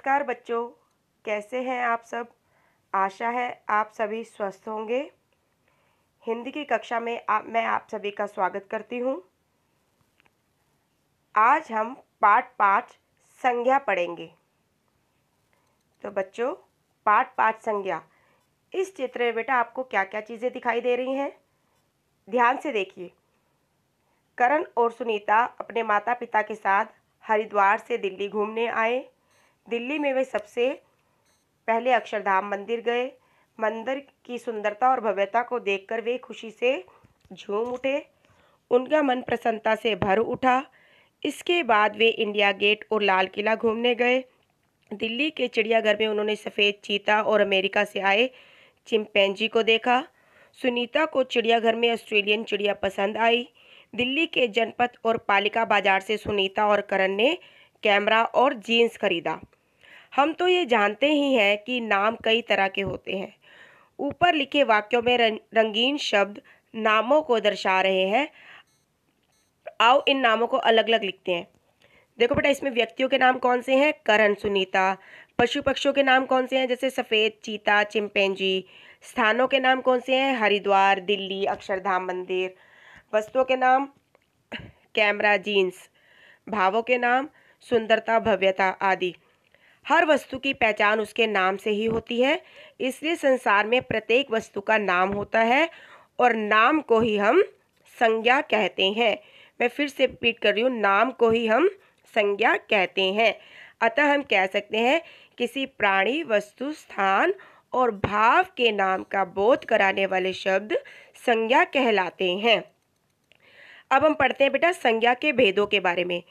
नमस्कार बच्चों कैसे हैं आप सब आशा है आप सभी स्वस्थ होंगे हिंदी की कक्षा में आप मैं आप सभी का स्वागत करती हूँ आज हम पाठ पाँच संज्ञा पढ़ेंगे तो बच्चों पाठ पाँच संज्ञा इस चित्र में बेटा आपको क्या क्या चीज़ें दिखाई दे रही हैं ध्यान से देखिए करण और सुनीता अपने माता पिता के साथ हरिद्वार से दिल्ली घूमने आए दिल्ली में वे सबसे पहले अक्षरधाम मंदिर गए मंदिर की सुंदरता और भव्यता को देखकर वे खुशी से झूम उठे उनका मन प्रसन्नता से भर उठा इसके बाद वे इंडिया गेट और लाल किला घूमने गए दिल्ली के चिड़ियाघर में उन्होंने सफ़ेद चीता और अमेरिका से आए चिमपैनजी को देखा सुनीता को चिड़ियाघर में ऑस्ट्रेलियन चिड़िया पसंद आई दिल्ली के जनपद और पालिका बाजार से सुनीता और करण ने कैमरा और जीन्स खरीदा हम तो ये जानते ही हैं कि नाम कई तरह के होते हैं ऊपर लिखे वाक्यों में रंगीन शब्द नामों को दर्शा रहे हैं आओ इन नामों को अलग अलग लिखते हैं देखो बेटा इसमें व्यक्तियों के नाम कौन से हैं करण सुनीता पशु पक्षियों के नाम कौन से हैं जैसे सफ़ेद चीता चिमपेंजी स्थानों के नाम कौन से हैं हरिद्वार दिल्ली अक्षरधाम मंदिर वस्तुओं के नाम कैमरा जीन्स भावों के नाम सुंदरता भव्यता आदि हर वस्तु की पहचान उसके नाम से ही होती है इसलिए संसार में प्रत्येक वस्तु का नाम होता है और नाम को ही हम संज्ञा कहते हैं मैं फिर से रिपीट कर रही हूँ नाम को ही हम संज्ञा कहते हैं अतः हम कह सकते हैं किसी प्राणी वस्तु स्थान और भाव के नाम का बोध कराने वाले शब्द संज्ञा कहलाते हैं अब हम पढ़ते हैं बेटा संज्ञा के भेदों के बारे में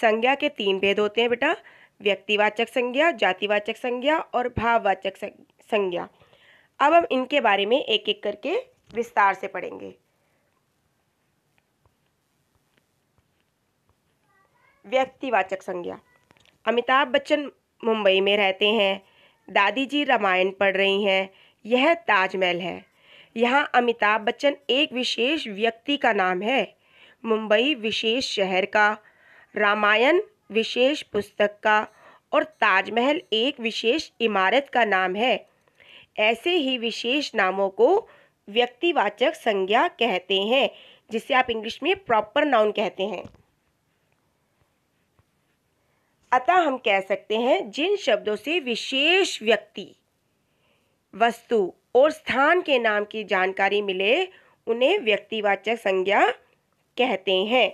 संज्ञा के तीन भेद होते हैं बेटा व्यक्तिवाचक संज्ञा जातिवाचक संज्ञा और भाववाचक संज्ञा अब हम इनके बारे में एक एक करके विस्तार से पढ़ेंगे व्यक्तिवाचक संज्ञा अमिताभ बच्चन मुंबई में रहते हैं दादी जी रामायण पढ़ रही हैं यह ताजमहल है यहाँ अमिताभ बच्चन एक विशेष व्यक्ति का नाम है मुंबई विशेष शहर का रामायण विशेष पुस्तक का और ताजमहल एक विशेष इमारत का नाम है ऐसे ही विशेष नामों को व्यक्तिवाचक संज्ञा कहते हैं जिसे आप इंग्लिश में प्रॉपर नाउन कहते हैं अतः हम कह सकते हैं जिन शब्दों से विशेष व्यक्ति वस्तु और स्थान के नाम की जानकारी मिले उन्हें व्यक्तिवाचक संज्ञा कहते हैं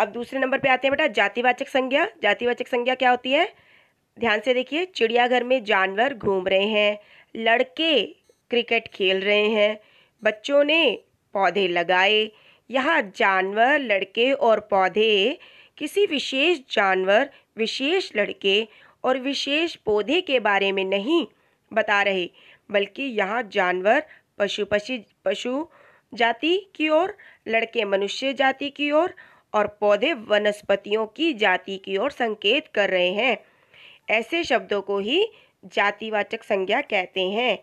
अब दूसरे नंबर पे आते हैं बेटा जातिवाचक संज्ञा जातिवाचक संज्ञा क्या होती है ध्यान से देखिए चिड़ियाघर में जानवर घूम रहे हैं लड़के क्रिकेट खेल रहे हैं बच्चों ने पौधे लगाए यहाँ जानवर लड़के और पौधे किसी विशेष जानवर विशेष लड़के और विशेष पौधे के बारे में नहीं बता रहे बल्कि यहाँ जानवर पशु पशु पशु जाति की ओर लड़के मनुष्य जाति की ओर और पौधे वनस्पतियों की जाति की ओर संकेत कर रहे हैं ऐसे शब्दों को ही जातिवाचक संज्ञा कहते हैं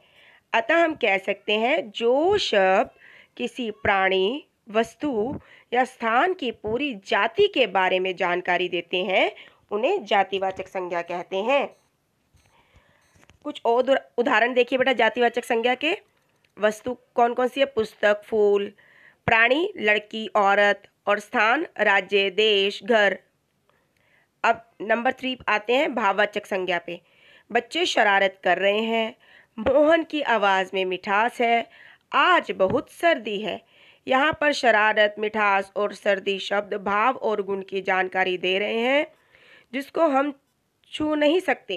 अतः हम कह सकते हैं जो शब्द किसी प्राणी वस्तु या स्थान की पूरी जाति के बारे में जानकारी देते हैं उन्हें जातिवाचक संज्ञा कहते हैं कुछ और उदाहरण देखिए बेटा जातिवाचक संज्ञा के वस्तु कौन कौन सी है पुस्तक फूल प्राणी लड़की औरत और स्थान राज्य देश घर अब नंबर थ्री आते हैं भाववाचक संज्ञा पे बच्चे शरारत कर रहे हैं मोहन की आवाज़ में मिठास है आज बहुत सर्दी है यहाँ पर शरारत मिठास और सर्दी शब्द भाव और गुण की जानकारी दे रहे हैं जिसको हम छू नहीं सकते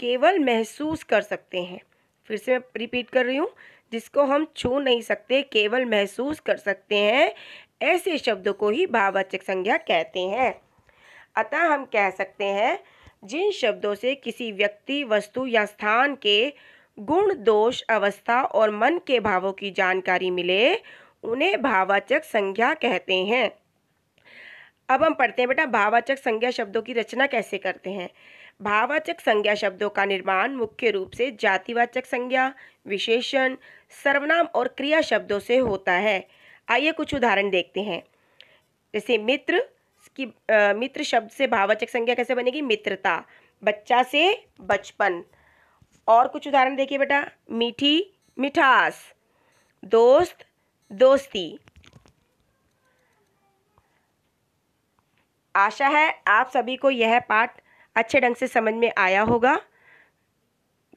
केवल महसूस कर सकते हैं फिर से मैं रिपीट कर रही हूँ जिसको हम छू नहीं सकते केवल महसूस कर सकते हैं ऐसे शब्दों को ही भाववाचक संज्ञा कहते हैं अतः हम कह सकते हैं जिन शब्दों से किसी व्यक्ति वस्तु या स्थान के गुण दोष अवस्था और मन के भावों की जानकारी मिले उन्हें भाववाचक संज्ञा कहते हैं अब हम पढ़ते हैं बेटा भाववाचक संज्ञा शब्दों की रचना कैसे करते हैं भाववाचक संज्ञा शब्दों का निर्माण मुख्य रूप से जातिवाचक संज्ञा विशेषण सर्वनाम और क्रिया शब्दों से होता है आइए कुछ उदाहरण देखते हैं जैसे मित्र की आ, मित्र शब्द से भावाचक संज्ञा कैसे बनेगी मित्रता बच्चा से बचपन और कुछ उदाहरण देखिए बेटा मीठी मिठास दोस्त दोस्ती आशा है आप सभी को यह पाठ अच्छे ढंग से समझ में आया होगा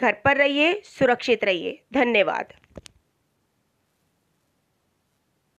घर पर रहिए सुरक्षित रहिए धन्यवाद